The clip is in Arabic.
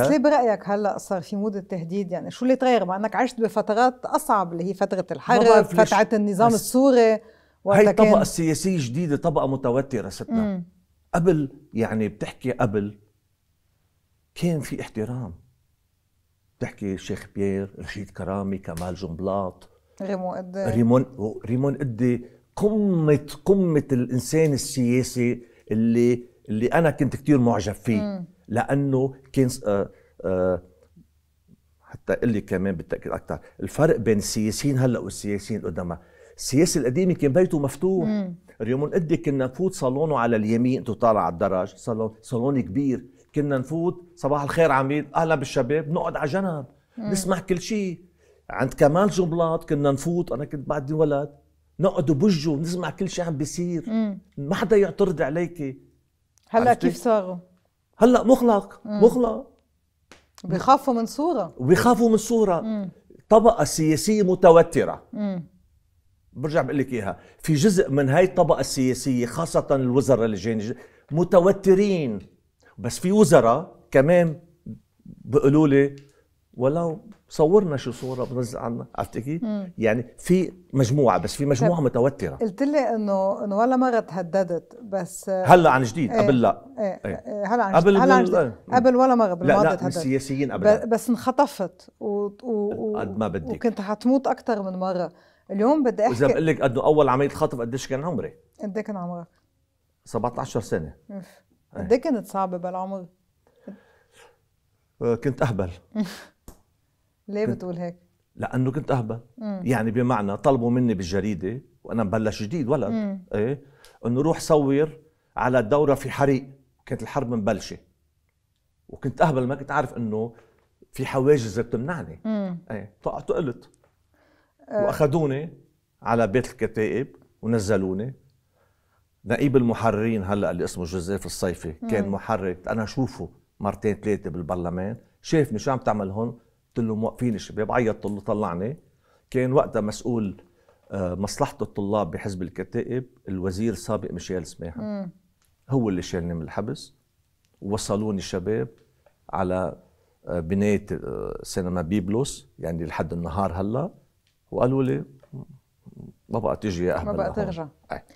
بس أه؟ ليه برايك هلا صار في مود التهديد يعني شو اللي تغير مع انك عشت بفترات اصعب اللي هي فتره الحرب فتره النظام السوري هاي الطبقه السياسيه الجديده طبقه متوتره ستنا مم. قبل يعني بتحكي قبل كان في احترام بتحكي شيخ بيير رشيد كرامي كمال جنبلاط ريمون قدي ريمون ريمون قدي قمه قمه الانسان السياسي اللي اللي انا كنت كثير معجب فيه مم. لانه كان آه، آه، حتى اقول لك كمان بالتاكيد اكثر الفرق بين السياسيين هلا والسياسيين القدماء السياسي القديم كان بيته مفتوح مم. اليوم قد كنا نفوت صالونه على اليمين انت طالع على الدرج صالون صالون كبير كنا نفوت صباح الخير عميد اهلا بالشباب نقعد على جنب نسمع كل شيء عند كمال جملات كنا نفوت انا كنت بعدي ولد نقعد بوجه ونسمع كل شيء عم بيصير ما حدا يعترض عليكي هلا كيف صاروا هلا مغلق مغلق بيخافوا من صوره بيخافوا من صوره مم. طبقه سياسيه متوتره مم. برجع بقول لك اياها في جزء من هاي الطبقه السياسيه خاصه الوزراء اللي جايين متوترين بس في وزراء كمان بيقولوا لي ولو صورنا شو صوره بنزل عنا عرفتي كيف؟ يعني في مجموعه بس في مجموعه طيب، متوتره قلت لي انه انه ولا مره تهددت بس هلا عن جديد ايه قبل لا ايه ايه هلا عن قبل هلا عن جديد قبل ولا مره بالماضي لا لا السياسيين قبل بس انخطفت و و قد ما بدك وكنت حتموت اكثر من مره اليوم بدي احكي اذا بقول لك انه اول عمليه خطف قديش كان عمري؟ قد إيه كان عمرك؟ 17 سنه إيه. قد إيه كانت صعبه بالعمر؟ آه، كنت اهبل ليه بتقول هيك؟ لانه كنت اهبل يعني بمعنى طلبوا مني بالجريده وانا مبلش جديد ولد مم. ايه انه روح صور على الدوره في حريق كانت الحرب مبلشه وكنت اهبل ما كنت عارف انه في حواجز بتمنعني ايه طقعت وقلت أه. واخذوني على بيت الكتائب ونزلوني نقيب المحررين هلا اللي اسمه جوزيف الصيفي كان محرر انا اشوفه مرتين ثلاثه بالبرلمان شافني شو عم تعمل هون قلت له موقفين الشباب عيطت له طلعني كان وقتها مسؤول آه، مصلحة الطلاب بحزب الكتائب الوزير السابق ميشيل سماحة هو اللي شالني من الحبس وصلوني الشباب على آه، بناية آه، سينما بيبلوس يعني لحد النهار هلا وقالوا لي ما بقى تجي يا اهبل ما بقى ترجع إيه.